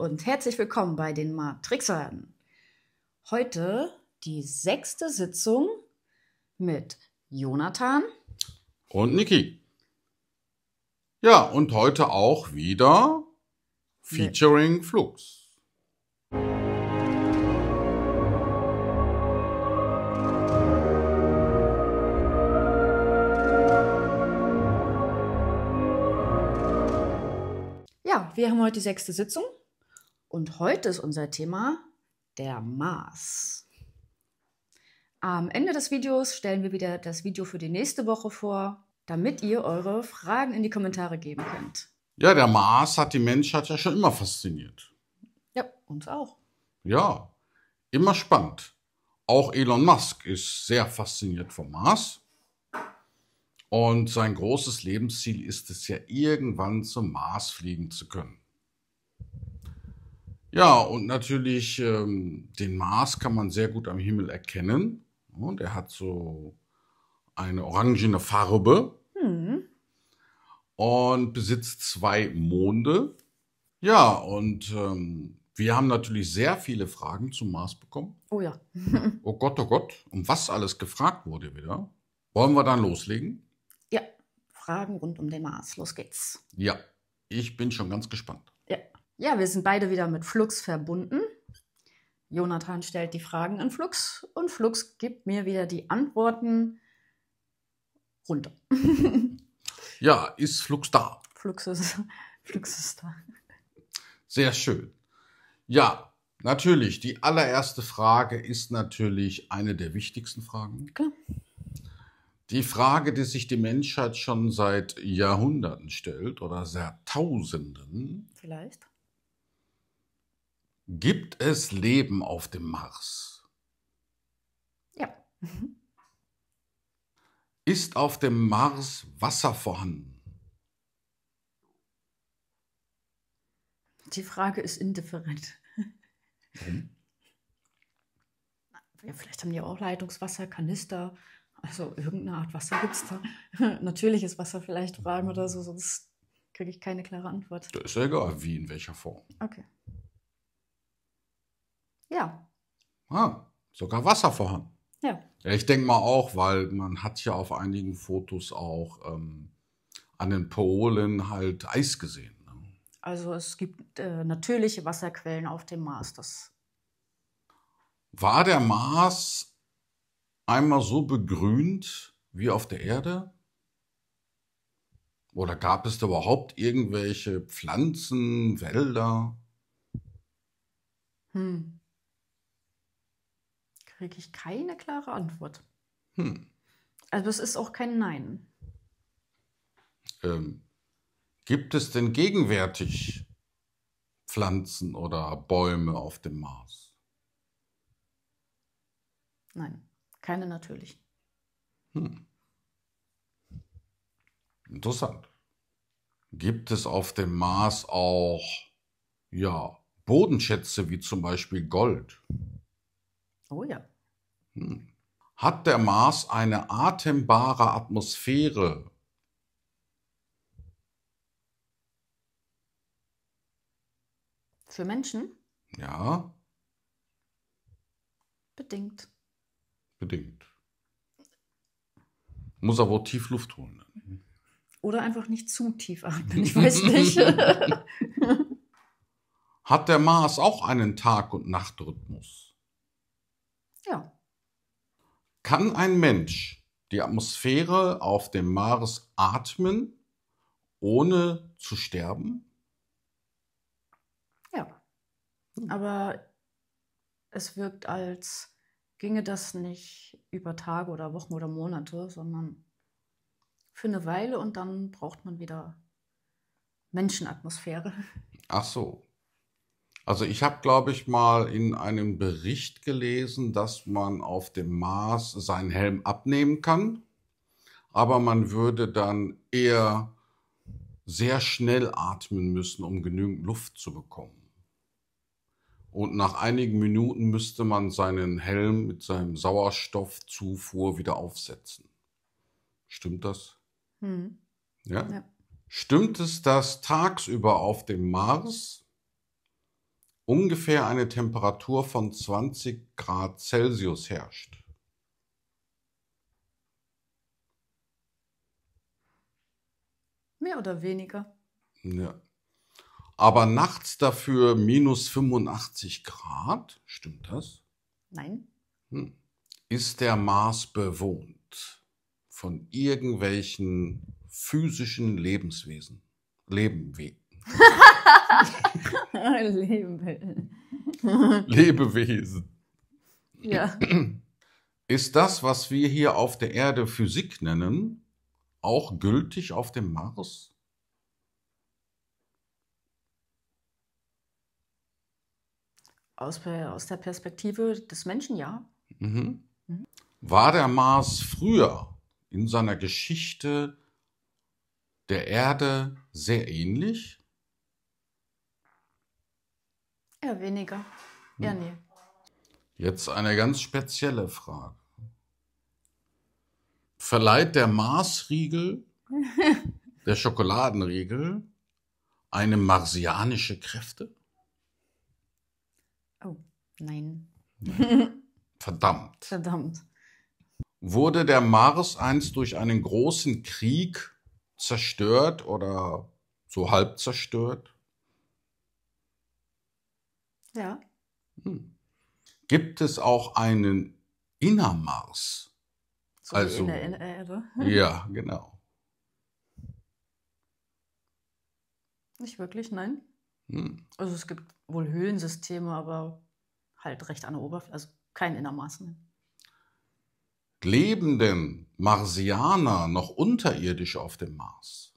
und herzlich willkommen bei den Matrixern. Heute die sechste Sitzung mit Jonathan und Niki. Ja, und heute auch wieder featuring mit. Flux. Ja, wir haben heute die sechste Sitzung und heute ist unser Thema der Mars. Am Ende des Videos stellen wir wieder das Video für die nächste Woche vor, damit ihr eure Fragen in die Kommentare geben könnt. Ja, der Mars hat die Menschheit ja schon immer fasziniert. Ja, uns auch. Ja, immer spannend. Auch Elon Musk ist sehr fasziniert vom Mars. Und sein großes Lebensziel ist es ja, irgendwann zum Mars fliegen zu können. Ja, und natürlich ähm, den Mars kann man sehr gut am Himmel erkennen. Und er hat so eine orangene Farbe mhm. und besitzt zwei Monde. Ja, und ähm, wir haben natürlich sehr viele Fragen zum Mars bekommen. Oh ja. oh Gott, oh Gott, um was alles gefragt wurde wieder. Wollen wir dann loslegen? Ja, Fragen rund um den Mars. Los geht's. Ja, ich bin schon ganz gespannt. Ja, wir sind beide wieder mit Flux verbunden. Jonathan stellt die Fragen an Flux und Flux gibt mir wieder die Antworten runter. ja, ist Flux da? Flux ist, Flux ist da. Sehr schön. Ja, natürlich. Die allererste Frage ist natürlich eine der wichtigsten Fragen. Klar. Die Frage, die sich die Menschheit schon seit Jahrhunderten stellt oder seit Tausenden. Vielleicht. Gibt es Leben auf dem Mars? Ja. Ist auf dem Mars Wasser vorhanden? Die Frage ist indifferent. Warum? Ja, vielleicht haben die auch Leitungswasser, Kanister, also irgendeine Art Wasser gibt es da. Natürliches Wasser vielleicht fragen oder so, sonst kriege ich keine klare Antwort. Da ist ja egal, wie, in welcher Form. Okay. Ja. Ah, sogar Wasser vorhanden. Ja. ja ich denke mal auch, weil man hat ja auf einigen Fotos auch ähm, an den Polen halt Eis gesehen. Ne? Also es gibt äh, natürliche Wasserquellen auf dem Mars. Das War der Mars einmal so begrünt wie auf der Erde? Oder gab es da überhaupt irgendwelche Pflanzen, Wälder? Hm kriege ich keine klare Antwort. Hm. Also es ist auch kein Nein. Ähm, gibt es denn gegenwärtig Pflanzen oder Bäume auf dem Mars? Nein, keine natürlich. Hm. Interessant. Gibt es auf dem Mars auch ja, Bodenschätze wie zum Beispiel Gold? Oh ja. Hat der Mars eine atembare Atmosphäre? Für Menschen? Ja. Bedingt. Bedingt. Muss er wohl tief Luft holen. Ne? Mhm. Oder einfach nicht zu tief atmen, ich weiß nicht. Hat der Mars auch einen Tag- und Nachtrhythmus? Ja. Kann ein Mensch die Atmosphäre auf dem Mars atmen, ohne zu sterben? Ja. Aber es wirkt, als ginge das nicht über Tage oder Wochen oder Monate, sondern für eine Weile und dann braucht man wieder Menschenatmosphäre. Ach so. Also ich habe, glaube ich, mal in einem Bericht gelesen, dass man auf dem Mars seinen Helm abnehmen kann, aber man würde dann eher sehr schnell atmen müssen, um genügend Luft zu bekommen. Und nach einigen Minuten müsste man seinen Helm mit seinem Sauerstoffzufuhr wieder aufsetzen. Stimmt das? Hm. Ja? ja? Stimmt es, dass tagsüber auf dem Mars ungefähr eine Temperatur von 20 Grad Celsius herrscht. Mehr oder weniger. Ja. Aber nachts dafür minus 85 Grad, stimmt das? Nein. Hm. Ist der Mars bewohnt von irgendwelchen physischen Lebenswesen? Leben. Leben. Lebewesen. Ja. Ist das, was wir hier auf der Erde Physik nennen, auch gültig auf dem Mars? Aus, aus der Perspektive des Menschen, ja. Mhm. Mhm. War der Mars früher in seiner Geschichte der Erde sehr ähnlich? Eher weniger. Hm. Ja, nee. Jetzt eine ganz spezielle Frage. Verleiht der Marsriegel, der Schokoladenriegel, eine marsianische Kräfte? Oh, nein. nein. Verdammt. Verdammt. Wurde der Mars einst durch einen großen Krieg zerstört oder so halb zerstört? Ja. Hm. Gibt es auch einen Innermars? So also, in der Innere. Ja, genau. Nicht wirklich, nein. Hm. Also es gibt wohl Höhlensysteme, aber halt recht an der Oberfläche, also kein Innermars. Ne? Leben denn Marsianer noch unterirdisch auf dem Mars?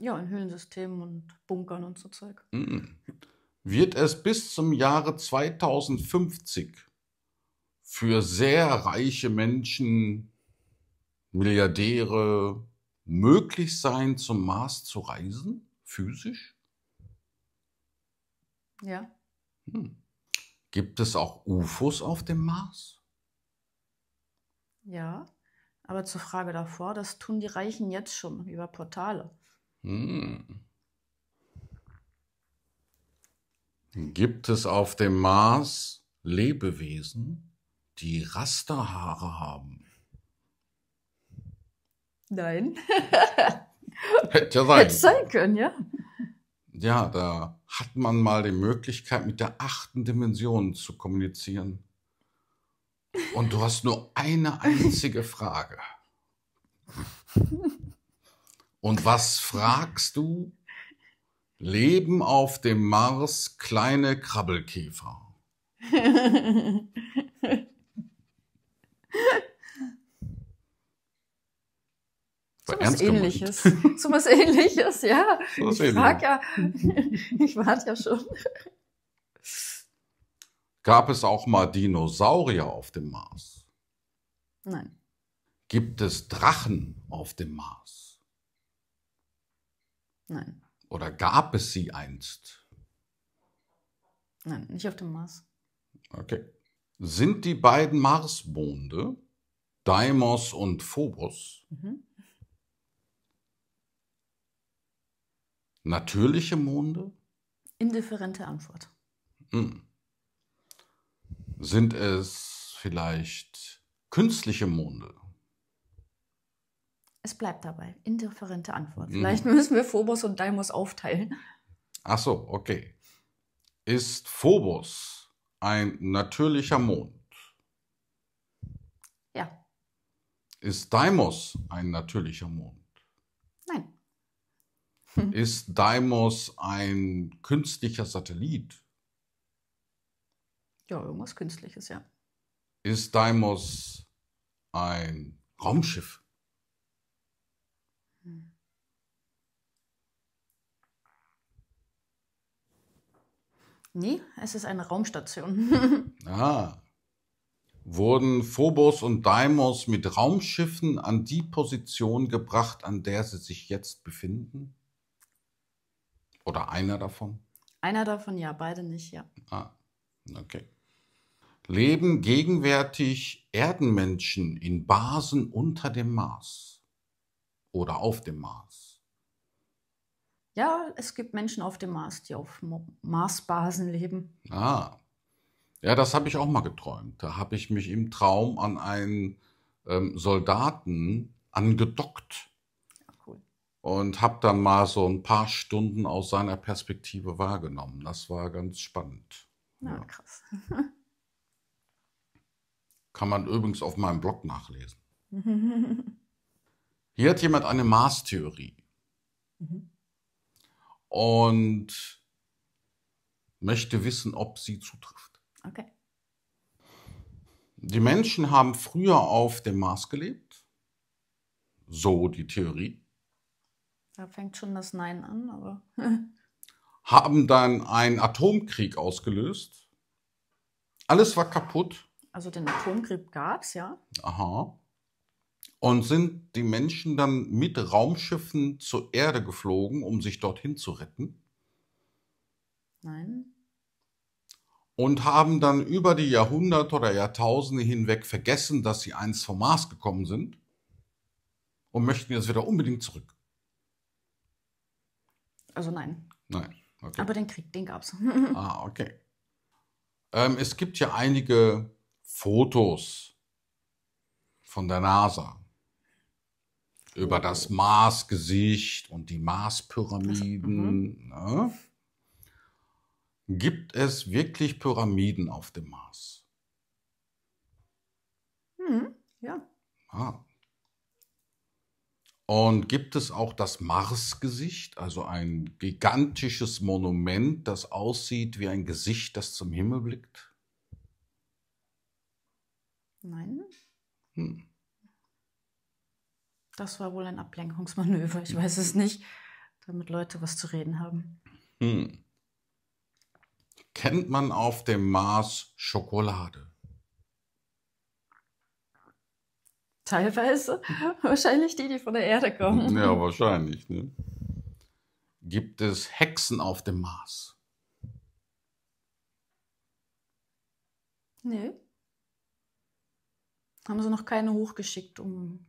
Ja, in Höhlensystemen und Bunkern und so Zeug. Mhm wird es bis zum Jahre 2050 für sehr reiche Menschen, Milliardäre, möglich sein, zum Mars zu reisen, physisch? Ja. Hm. Gibt es auch UFOs auf dem Mars? Ja, aber zur Frage davor, das tun die Reichen jetzt schon über Portale. Hm. Gibt es auf dem Mars Lebewesen, die Rasterhaare haben? Nein. Hätte ja sein. können. Hätte sein können, ja. Ja, da hat man mal die Möglichkeit, mit der achten Dimension zu kommunizieren. Und du hast nur eine einzige Frage. Und was fragst du? Leben auf dem Mars, kleine Krabbelkäfer. So was ähnliches. so was ähnliches, ja. was ich frag ja, ich warte ja schon. Gab es auch mal Dinosaurier auf dem Mars? Nein. Gibt es Drachen auf dem Mars? Nein. Oder gab es sie einst? Nein, nicht auf dem Mars. Okay. Sind die beiden Marsmonde, Deimos und Phobos, mhm. natürliche Monde? Indifferente Antwort. Hm. Sind es vielleicht künstliche Monde? Es bleibt dabei. Indifferente Antwort. Mhm. Vielleicht müssen wir Phobos und Deimos aufteilen. Ach so, okay. Ist Phobos ein natürlicher Mond? Ja. Ist Deimos ein natürlicher Mond? Nein. Ist Deimos ein künstlicher Satellit? Ja, irgendwas Künstliches, ja. Ist Deimos ein Raumschiff? Nee, es ist eine Raumstation. ah. Wurden Phobos und Deimos mit Raumschiffen an die Position gebracht, an der sie sich jetzt befinden? Oder einer davon? Einer davon ja, beide nicht, ja. Ah, okay. Leben gegenwärtig Erdenmenschen in Basen unter dem Mars oder auf dem Mars? Ja, es gibt Menschen auf dem Mars, die auf Marsbasen leben. Ah. Ja, das habe ich auch mal geträumt. Da habe ich mich im Traum an einen ähm, Soldaten angedockt. Und habe dann mal so ein paar Stunden aus seiner Perspektive wahrgenommen. Das war ganz spannend. Na, ja. krass. Kann man übrigens auf meinem Blog nachlesen. Hier hat jemand eine Mars-Theorie. Mhm und möchte wissen, ob sie zutrifft. Okay. Die Menschen haben früher auf dem Mars gelebt. So die Theorie. Da fängt schon das Nein an, aber. haben dann einen Atomkrieg ausgelöst. Alles war kaputt. Also den Atomkrieg gab es, ja. Aha und sind die Menschen dann mit Raumschiffen zur Erde geflogen, um sich dorthin zu retten? Nein. Und haben dann über die Jahrhunderte oder Jahrtausende hinweg vergessen, dass sie einst vom Mars gekommen sind und möchten jetzt wieder unbedingt zurück. Also nein. Nein. Okay. Aber den Krieg, den gab es. ah, okay. Ähm, es gibt ja einige Fotos von der NASA über oh. das Marsgesicht und die Marspyramiden. Mhm. Ne? Gibt es wirklich Pyramiden auf dem Mars? Mhm, ja. Ah. Und gibt es auch das Marsgesicht, also ein gigantisches Monument, das aussieht wie ein Gesicht, das zum Himmel blickt? Nein. Hm. Das war wohl ein Ablenkungsmanöver, ich weiß es nicht, damit Leute was zu reden haben. Hm. Kennt man auf dem Mars Schokolade? Teilweise. wahrscheinlich die, die von der Erde kommen. Ja, wahrscheinlich. Ne? Gibt es Hexen auf dem Mars? Nö. Nee. Haben sie noch keine hochgeschickt, um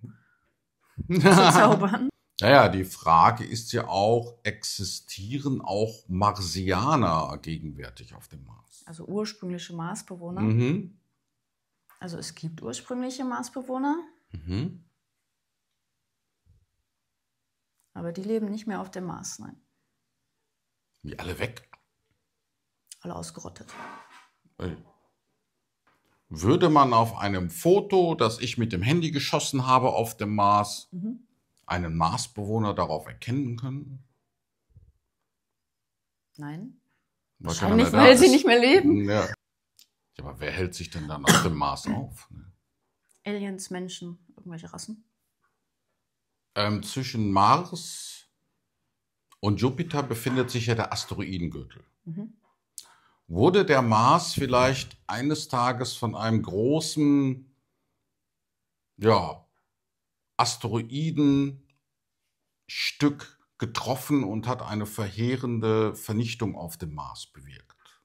zu zaubern. Naja, die Frage ist ja auch, existieren auch Marsianer gegenwärtig auf dem Mars? Also ursprüngliche Marsbewohner. Mhm. Also es gibt ursprüngliche Marsbewohner. Mhm. Aber die leben nicht mehr auf dem Mars, nein. Wie alle weg? Alle ausgerottet. Ey würde man auf einem Foto, das ich mit dem Handy geschossen habe auf dem Mars, mhm. einen Marsbewohner darauf erkennen können? Nein. Wahrscheinlich, weil sie nicht mehr leben. Ja. Aber wer hält sich denn dann auf dem Mars auf? Aliens, Menschen, irgendwelche Rassen? Ähm, zwischen Mars und Jupiter befindet sich ja der Asteroidengürtel. Mhm. Wurde der Mars vielleicht eines Tages von einem großen, ja, Asteroidenstück getroffen und hat eine verheerende Vernichtung auf dem Mars bewirkt?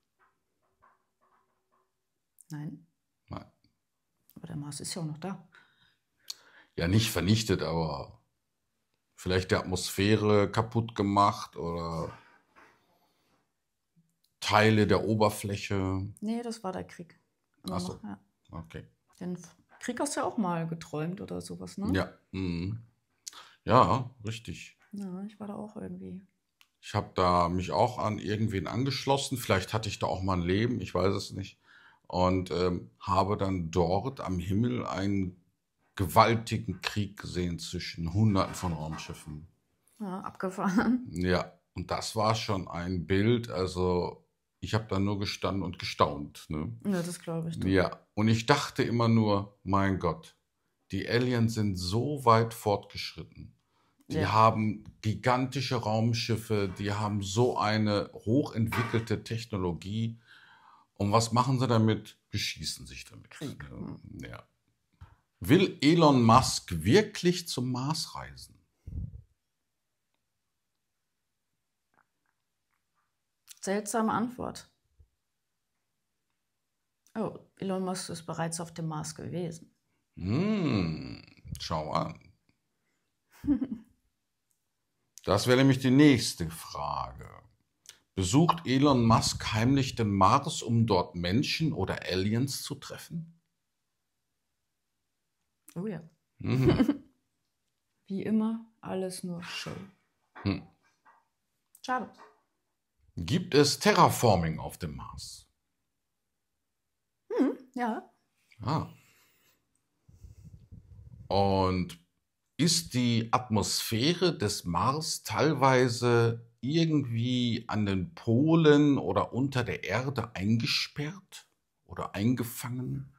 Nein. Nein. Aber der Mars ist ja auch noch da. Ja, nicht vernichtet, aber vielleicht die Atmosphäre kaputt gemacht oder Teile der Oberfläche? Nee, das war der Krieg. Achso. ja. okay. Den Krieg hast du ja auch mal geträumt oder sowas, ne? Ja, mhm. ja richtig. Ja, ich war da auch irgendwie. Ich habe da mich auch an irgendwen angeschlossen. Vielleicht hatte ich da auch mal ein Leben, ich weiß es nicht. Und ähm, habe dann dort am Himmel einen gewaltigen Krieg gesehen zwischen Hunderten von Raumschiffen. Ja, abgefahren. Ja, und das war schon ein Bild, also ich habe da nur gestanden und gestaunt. Ne? Ja, das glaube ich. Doch. Ja, und ich dachte immer nur, mein Gott, die Aliens sind so weit fortgeschritten. Die ja. haben gigantische Raumschiffe, die haben so eine hochentwickelte Technologie. Und was machen sie damit? Beschießen sich damit. Krieg. Ja. Will Elon Musk wirklich zum Mars reisen? Seltsame Antwort. Oh, Elon Musk ist bereits auf dem Mars gewesen. Hm, schau an. das wäre nämlich die nächste Frage. Besucht Elon Musk heimlich den Mars, um dort Menschen oder Aliens zu treffen? Oh ja. Mhm. Wie immer, alles nur Show. Hm. Schade gibt es Terraforming auf dem Mars? Hm, ja. Ah. Und ist die Atmosphäre des Mars teilweise irgendwie an den Polen oder unter der Erde eingesperrt oder eingefangen?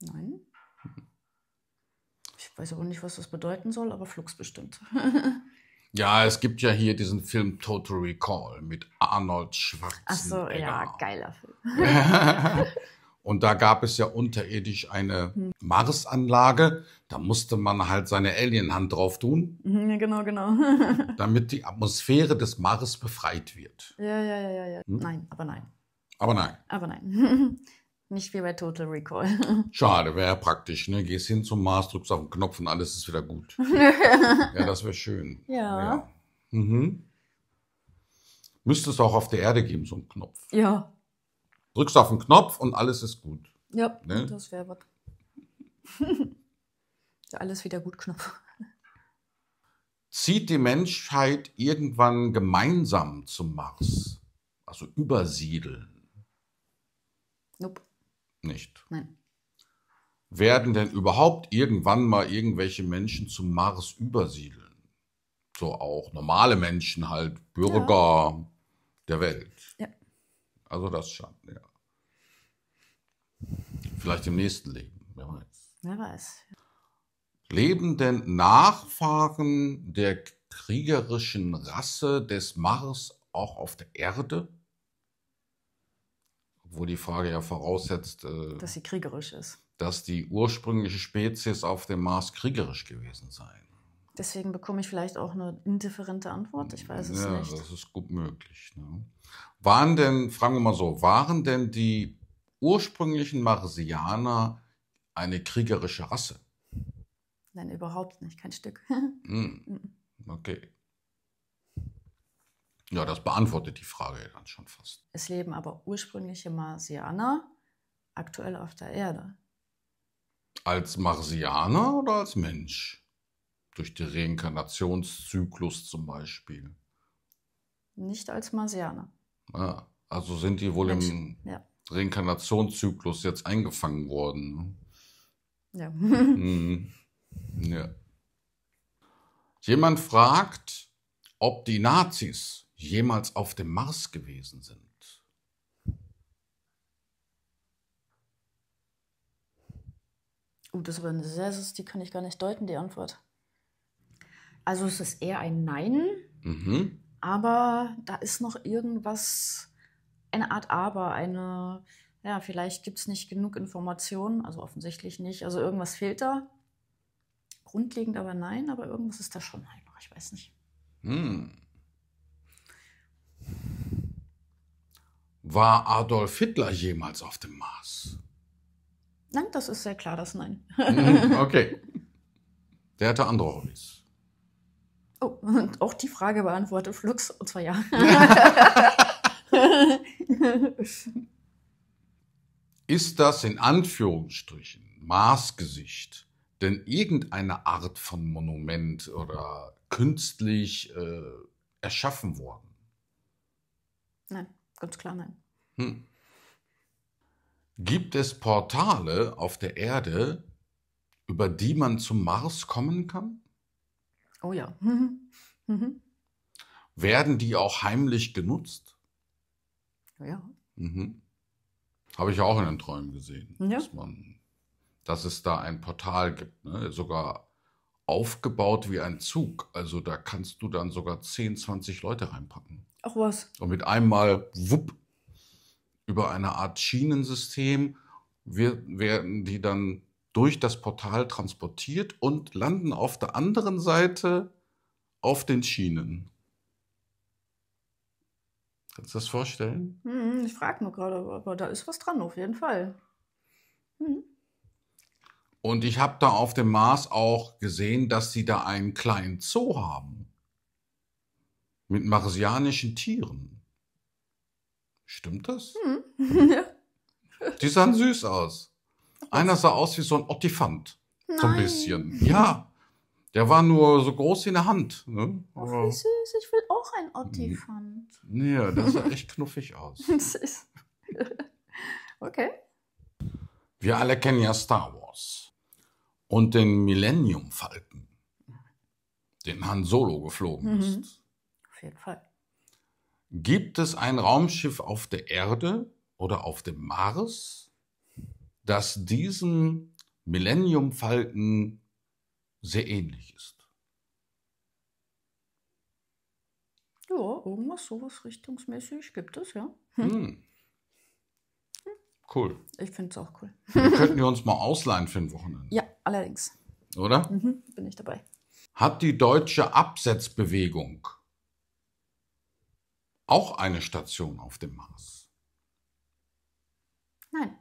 Nein. Ich weiß auch nicht, was das bedeuten soll, aber Flux bestimmt. Ja, es gibt ja hier diesen Film Total Recall mit Arnold Schwarzenegger. Ach so, ja, geiler Film. Und da gab es ja unterirdisch eine Marsanlage. Da musste man halt seine Alienhand drauf tun. Mhm, ja, genau, genau. damit die Atmosphäre des Mars befreit wird. Ja, ja, ja, ja. Hm? Nein, aber nein. Aber nein. Aber nein. Nicht wie bei Total Recall. Schade, wäre ja praktisch, ne? Gehst hin zum Mars, drückst auf den Knopf und alles ist wieder gut. ja, das wäre schön. Ja. ja. Mhm. Müsste es auch auf der Erde geben, so einen Knopf. Ja. Drückst auf den Knopf und alles ist gut. Ja, ne? das wäre was. ja, alles wieder gut, Knopf. Zieht die Menschheit irgendwann gemeinsam zum Mars? Also übersiedeln? Nope. Nicht. Nein. Werden denn überhaupt irgendwann mal irgendwelche Menschen zum Mars übersiedeln? So auch normale Menschen halt, Bürger ja. der Welt. Ja. Also das schon, ja. Vielleicht im nächsten Leben, wer weiß. Wer weiß. Leben denn Nachfahren der kriegerischen Rasse des Mars auch auf der Erde? Obwohl die Frage ja voraussetzt, äh, dass sie kriegerisch ist. Dass die ursprüngliche Spezies auf dem Mars kriegerisch gewesen sei. Deswegen bekomme ich vielleicht auch eine indifferente Antwort. Ich weiß es ja, nicht. Das ist gut möglich. Ne? Waren denn, fragen wir mal so, waren denn die ursprünglichen Marsianer eine kriegerische Rasse? Nein, überhaupt nicht, kein Stück. Hm, okay. Ja, das beantwortet die Frage dann schon fast. Es leben aber ursprüngliche Marsianer aktuell auf der Erde. Als Marsianer oder als Mensch? Durch den Reinkarnationszyklus zum Beispiel. Nicht als Marsianer. Ah, also sind die wohl Menschen, im ja. Reinkarnationszyklus jetzt eingefangen worden. Ne? Ja. mhm. ja. Jemand fragt, ob die Nazis jemals auf dem Mars gewesen sind. Uh, das war eine sehr, die kann ich gar nicht deuten, die Antwort. Also es ist eher ein Nein, mhm. aber da ist noch irgendwas, eine Art Aber, eine, ja, vielleicht gibt es nicht genug Informationen, also offensichtlich nicht, also irgendwas fehlt da. Grundlegend aber nein, aber irgendwas ist da schon halt noch, ich weiß nicht. Hm. War Adolf Hitler jemals auf dem Mars? Nein, das ist sehr klar, das Nein. Mhm, okay. Der hatte andere Hobbys. Oh, und auch die Frage beantwortet Flux, und zwar ja. ist das in Anführungsstrichen Maßgesicht denn irgendeine Art von Monument oder künstlich äh, erschaffen worden? Nein. Ganz klar nein. Hm. Gibt es Portale auf der Erde, über die man zum Mars kommen kann? Oh ja. Mhm. Mhm. Werden die auch heimlich genutzt? Oh ja. Mhm. Habe ich auch in den Träumen gesehen, ja. dass, man, dass es da ein Portal gibt, ne? sogar aufgebaut wie ein Zug. Also da kannst du dann sogar 10, 20 Leute reinpacken. Ach was. Und mit einmal, wupp, über eine Art Schienensystem werden die dann durch das Portal transportiert und landen auf der anderen Seite auf den Schienen. Kannst du das vorstellen? Hm, ich frage nur gerade, aber da ist was dran, auf jeden Fall. Hm. Und ich habe da auf dem Mars auch gesehen, dass sie da einen kleinen Zoo haben. Mit marsianischen Tieren. Stimmt das? Hm. Ja. Die sahen süß aus. Einer sah aus wie so ein Ottifant. Nein. So ein bisschen. Ja. Der war nur so groß wie eine Hand. Ne? Ach, wie süß, ich will auch ein Ottifant. Nee, das sah echt knuffig aus. okay. Wir alle kennen ja Star Wars. Und den Millennium Falcon, den Han Solo geflogen mhm. ist. Auf jeden Fall. Gibt es ein Raumschiff auf der Erde oder auf dem Mars, das diesen Millennium falken sehr ähnlich ist? Ja, irgendwas sowas richtungsmäßig gibt es, ja. Hm. Hm. Cool. Ich finde es auch cool. Dann könnten wir uns mal ausleihen für ein Wochenende. Ja, allerdings. Oder? Mhm, bin ich dabei. Hat die deutsche Absetzbewegung auch eine Station auf dem Mars? Nein.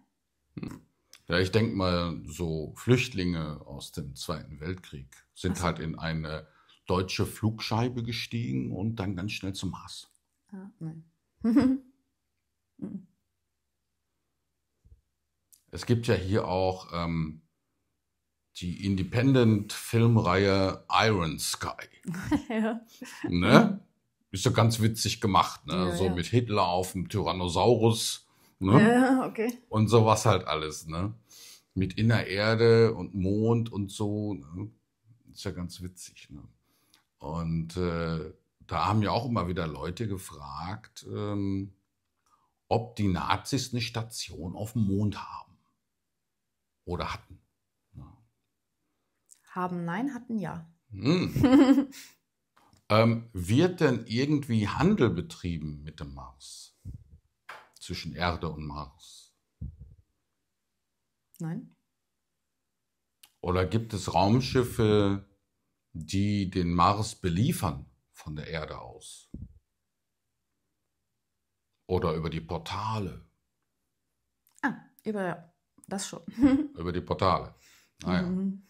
Hm. Ja, ich denke mal, so Flüchtlinge aus dem Zweiten Weltkrieg sind so. halt in eine deutsche Flugscheibe gestiegen und dann ganz schnell zum Mars. Ah, nein. Hm. es gibt ja hier auch ähm, die Independent-Filmreihe Iron Sky. ja. Ne? ist ja ganz witzig gemacht, ne? Ja, so ja. mit Hitler auf dem Tyrannosaurus, ne? Ja, okay. Und sowas halt alles, ne? Mit Innererde und Mond und so, ne? Ist ja ganz witzig, ne? Und äh, da haben ja auch immer wieder Leute gefragt, ähm, ob die Nazis eine Station auf dem Mond haben oder hatten. Ja. Ne? Haben nein, hatten ja. Hm. Ähm, wird denn irgendwie Handel betrieben mit dem Mars? Zwischen Erde und Mars? Nein. Oder gibt es Raumschiffe, die den Mars beliefern von der Erde aus? Oder über die Portale? Ah, über das schon. über die Portale. Naja. Ah mhm.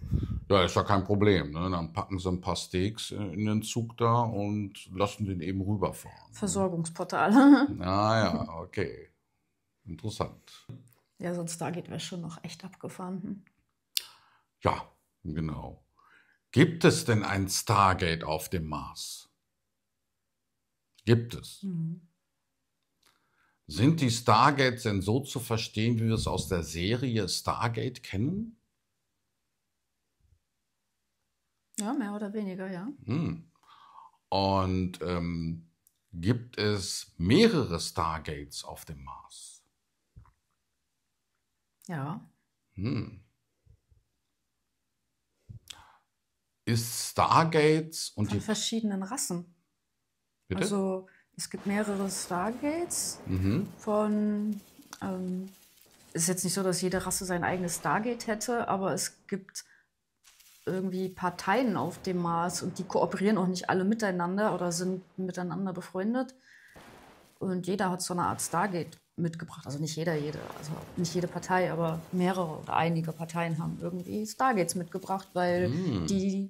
Ja, ist ja kein Problem. Ne? Dann packen sie ein paar Steaks äh, in den Zug da und lassen den eben rüberfahren. Ne? Versorgungsportal. naja, ah okay. Interessant. Ja, sonst da geht Wäsche noch echt abgefahren. Hm. Ja, genau. Gibt es denn ein Stargate auf dem Mars? Gibt es. Mhm. Sind die Stargates denn so zu verstehen, wie wir es aus der Serie Stargate kennen? Ja, mehr oder weniger, ja. Hm. Und ähm, gibt es mehrere Stargates auf dem Mars? Ja. Hm. Ist Stargates und Von die verschiedenen Rassen. Bitte? Also es gibt mehrere Stargates mhm. von. Ähm, es ist jetzt nicht so, dass jede Rasse sein eigenes Stargate hätte, aber es gibt irgendwie Parteien auf dem Mars und die kooperieren auch nicht alle miteinander oder sind miteinander befreundet. Und jeder hat so eine Art Stargate mitgebracht. Also nicht jeder, jede, also nicht jede Partei, aber mehrere oder einige Parteien haben irgendwie Stargates mitgebracht, weil mm. die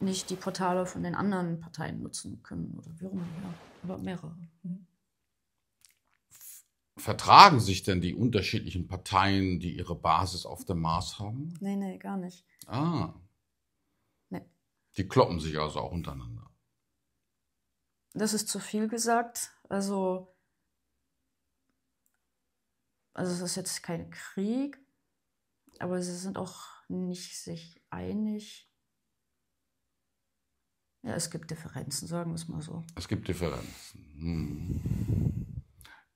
nicht die Portale von den anderen Parteien nutzen können oder wie auch immer, aber mehrere. Mhm. Vertragen sich denn die unterschiedlichen Parteien, die ihre Basis auf dem Mars haben? Nee, nee, gar nicht. Ah. Nee. Die kloppen sich also auch untereinander. Das ist zu viel gesagt. Also, also es ist jetzt kein Krieg, aber sie sind auch nicht sich einig. Ja, es gibt Differenzen, sagen wir es mal so. Es gibt Differenzen. Hm.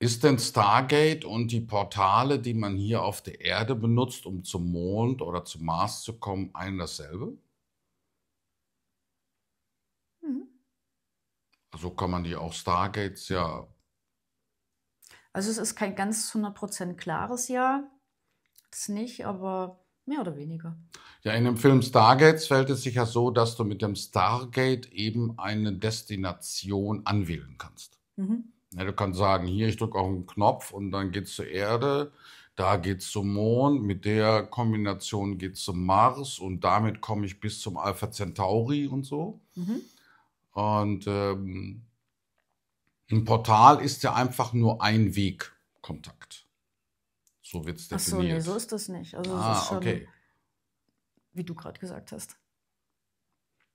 Ist denn Stargate und die Portale, die man hier auf der Erde benutzt, um zum Mond oder zum Mars zu kommen, ein dasselbe? Mhm. So also kann man die auch Stargates ja. Also es ist kein ganz 100% klares Ja, das nicht, aber mehr oder weniger. Ja, in dem Film Stargates fällt es sich ja so, dass du mit dem Stargate eben eine Destination anwählen kannst. Mhm. Ja, du kannst sagen, hier, ich drücke auf einen Knopf und dann geht es zur Erde, da geht es zum Mond, mit der Kombination geht es zum Mars und damit komme ich bis zum Alpha Centauri und so. Mhm. Und ähm, ein Portal ist ja einfach nur ein Wegkontakt. So wird es definiert. Ach so, nee, so ist das nicht. Also ah, es ist schon, okay. wie du gerade gesagt hast,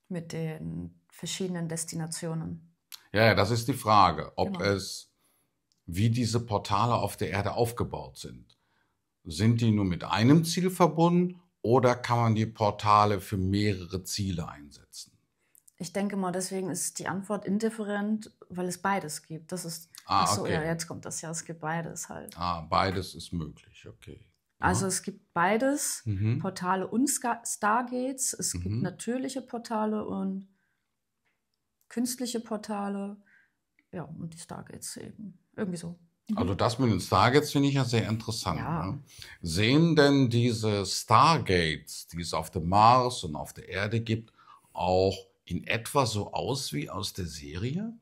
mit den verschiedenen Destinationen. Ja, das ist die Frage, ob genau. es, wie diese Portale auf der Erde aufgebaut sind. Sind die nur mit einem Ziel verbunden oder kann man die Portale für mehrere Ziele einsetzen? Ich denke mal, deswegen ist die Antwort indifferent, weil es beides gibt. Das ist. Ah, achso, okay. ja, jetzt kommt das ja, es gibt beides halt. Ah, beides ist möglich, okay. Also es gibt beides, mhm. Portale und Stargates. Es mhm. gibt natürliche Portale und künstliche Portale. Ja, und die Stargates eben. Irgendwie so. Mhm. Also das mit den Stargates finde ich ja sehr interessant. Ja. Ne? Sehen denn diese Stargates, die es auf dem Mars und auf der Erde gibt, auch in etwa so aus wie aus der Serie?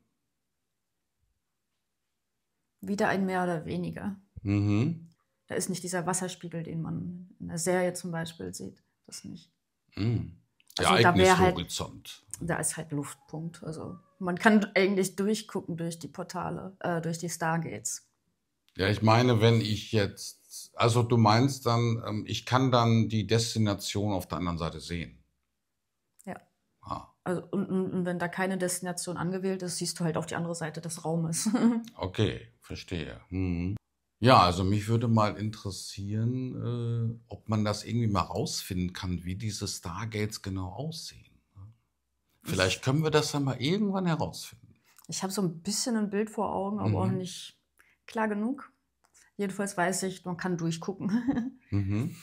Wieder ein mehr oder weniger. Mhm. Da ist nicht dieser Wasserspiegel, den man in der Serie zum Beispiel sieht. Das nicht. Mhm. Also ja, da halt, Horizont. Da ist halt Luftpunkt. Also man kann eigentlich durchgucken durch die Portale, äh, durch die Stargates. Ja, ich meine, wenn ich jetzt, also du meinst dann, ähm, ich kann dann die Destination auf der anderen Seite sehen. Ja. Ah. Also, und, und, wenn da keine Destination angewählt ist, siehst du halt auf die andere Seite des Raumes. okay, verstehe. Hm. Ja, also mich würde mal interessieren, äh, ob man das irgendwie mal rausfinden kann, wie diese Stargates genau aussehen. Ne? Vielleicht können wir das dann mal irgendwann herausfinden. Ich habe so ein bisschen ein Bild vor Augen, aber mhm. auch nicht klar genug. Jedenfalls weiß ich, man kann durchgucken. Mhm.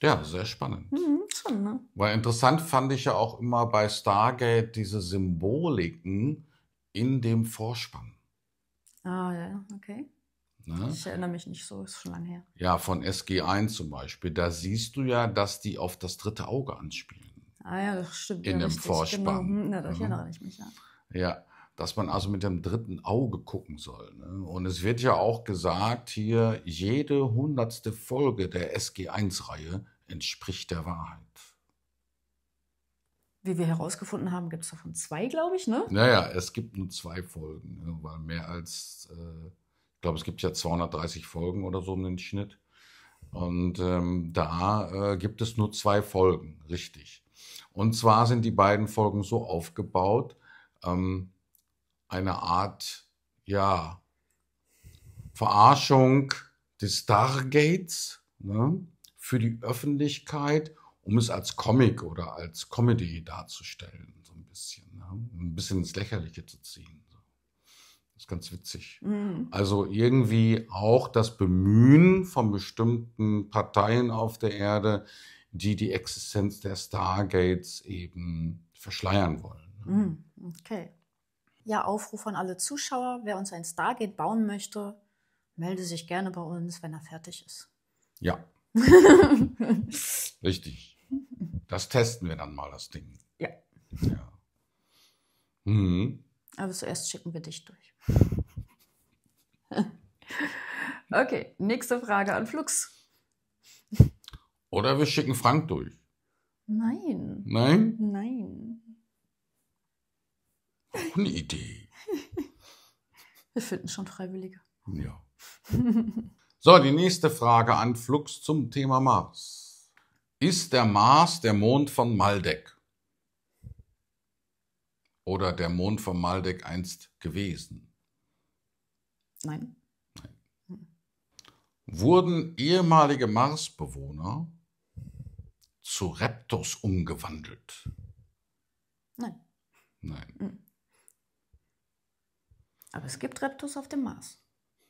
Ja, sehr spannend. Mhm, schon, ne? Weil interessant fand ich ja auch immer bei Stargate diese Symboliken in dem Vorspann. Ah, ja, okay. Ne? Ich erinnere mich nicht so, ist schon lange her. Ja, von SG1 zum Beispiel. Da siehst du ja, dass die auf das dritte Auge anspielen. Ah ja, das stimmt. In ja, dem genau, Vorspann. Genau. Hm, Na, das mhm. erinnere ich mich, ja. Ja, dass man also mit dem dritten Auge gucken soll. Ne? Und es wird ja auch gesagt hier, jede hundertste Folge der SG1-Reihe entspricht der Wahrheit. Wie wir herausgefunden haben, gibt es davon zwei, glaube ich, ne? Naja, es gibt nur zwei Folgen, ne? weil mehr als... Äh, glaube, es gibt ja 230 Folgen oder so den Schnitt. Und ähm, da äh, gibt es nur zwei Folgen, richtig. Und zwar sind die beiden Folgen so aufgebaut, ähm, eine Art, ja, Verarschung des Stargates ne, für die Öffentlichkeit, um es als Comic oder als Comedy darzustellen, so ein bisschen, ne, ein bisschen ins Lächerliche zu ziehen ist ganz witzig. Mhm. Also irgendwie auch das Bemühen von bestimmten Parteien auf der Erde, die die Existenz der Stargates eben verschleiern wollen. Mhm. Okay. Ja, Aufruf an alle Zuschauer, wer uns ein Stargate bauen möchte, melde sich gerne bei uns, wenn er fertig ist. Ja. Richtig. Das testen wir dann mal, das Ding. Ja. ja. Mhm. Aber also zuerst schicken wir dich durch. okay, nächste Frage an Flux. Oder wir schicken Frank durch. Nein. Nein? Nein. Auch eine Idee. Wir finden schon Freiwillige. Ja. so, die nächste Frage an Flux zum Thema Mars. Ist der Mars der Mond von Maldek? Oder der Mond von Maldek einst gewesen? Nein. Wurden ehemalige Marsbewohner zu Raptors umgewandelt? Nein. Nein. Mm. Aber es gibt Raptors auf dem Mars.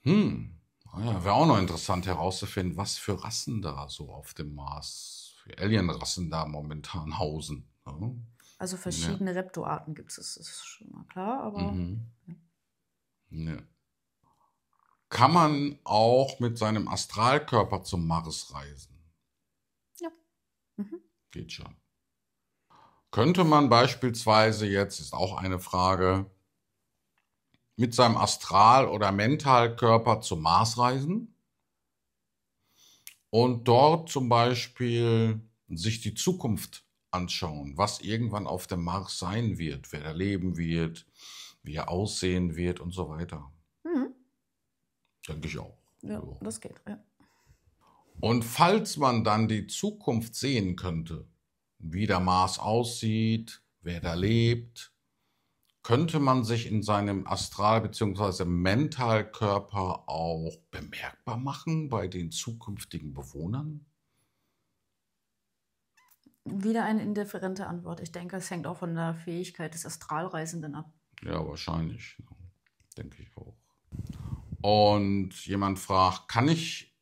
Hm. Ah ja, Wäre auch noch interessant herauszufinden, was für Rassen da so auf dem Mars, für Alien-Rassen da momentan hausen. Ne? Also ja? Also verschiedene ja. Reptoarten gibt es, das ist schon mal klar, aber. Mhm. Ja kann man auch mit seinem Astralkörper zum Mars reisen? Ja. Mhm. Geht schon. Könnte man beispielsweise jetzt, ist auch eine Frage, mit seinem Astral- oder Mentalkörper zum Mars reisen und dort zum Beispiel sich die Zukunft anschauen, was irgendwann auf dem Mars sein wird, wer da leben wird, wie er aussehen wird und so weiter. Denke ich auch. Ja, so. das geht, ja. Und falls man dann die Zukunft sehen könnte, wie der Mars aussieht, wer da lebt, könnte man sich in seinem Astral- bzw. Mentalkörper auch bemerkbar machen bei den zukünftigen Bewohnern? Wieder eine indifferente Antwort. Ich denke, es hängt auch von der Fähigkeit des Astralreisenden ab. Ja, wahrscheinlich. Ne? Denke ich auch und jemand fragt, kann ich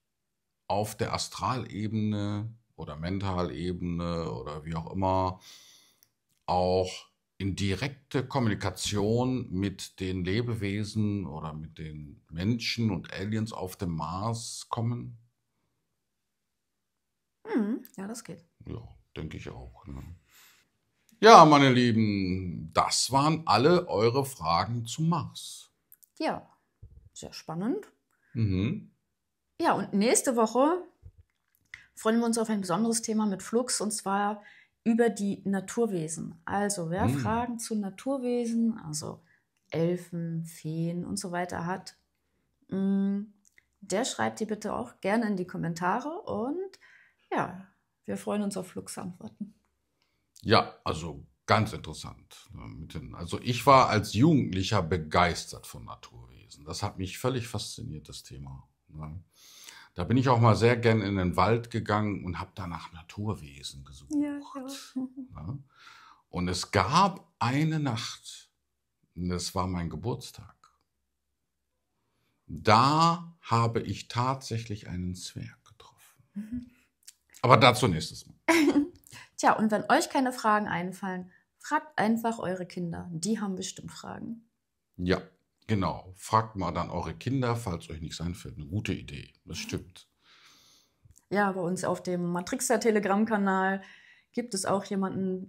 auf der Astralebene oder Mentalebene oder wie auch immer auch in direkte Kommunikation mit den Lebewesen oder mit den Menschen und Aliens auf dem Mars kommen? Hm, ja, das geht. Ja, denke ich auch. Ne? Ja, meine Lieben, das waren alle eure Fragen zum Mars. Ja sehr spannend. Mhm. Ja, und nächste Woche freuen wir uns auf ein besonderes Thema mit Flux und zwar über die Naturwesen. Also, wer mhm. Fragen zu Naturwesen, also Elfen, Feen und so weiter hat, mm, der schreibt die bitte auch gerne in die Kommentare und ja, wir freuen uns auf Flux Antworten. Ja, also ganz interessant. Äh, also ich war als Jugendlicher begeistert von Naturwesen gewesen. Das hat mich völlig fasziniert, das Thema. Ne? Da bin ich auch mal sehr gern in den Wald gegangen und habe danach Naturwesen gesucht. Ja, ja. Ne? Und es gab eine Nacht, das war mein Geburtstag. Da habe ich tatsächlich einen Zwerg getroffen. Mhm. Aber dazu nächstes Mal. Tja, und wenn euch keine Fragen einfallen, fragt einfach eure Kinder. Die haben bestimmt Fragen. Ja, Genau. Fragt mal dann eure Kinder, falls euch nichts einfällt. Eine gute Idee. Das stimmt. Ja, bei uns auf dem Matrixer Telegram-Kanal gibt es auch jemanden,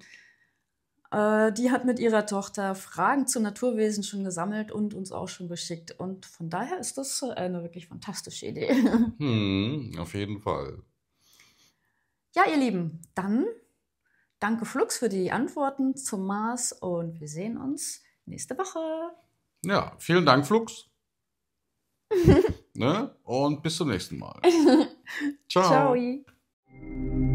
äh, die hat mit ihrer Tochter Fragen zu Naturwesen schon gesammelt und uns auch schon geschickt. Und von daher ist das eine wirklich fantastische Idee. Hm, auf jeden Fall. Ja, ihr Lieben, dann danke Flux für die Antworten zum Mars und wir sehen uns nächste Woche. Ja, vielen Dank, Flux. ne? Und bis zum nächsten Mal. Ciao. Ciao.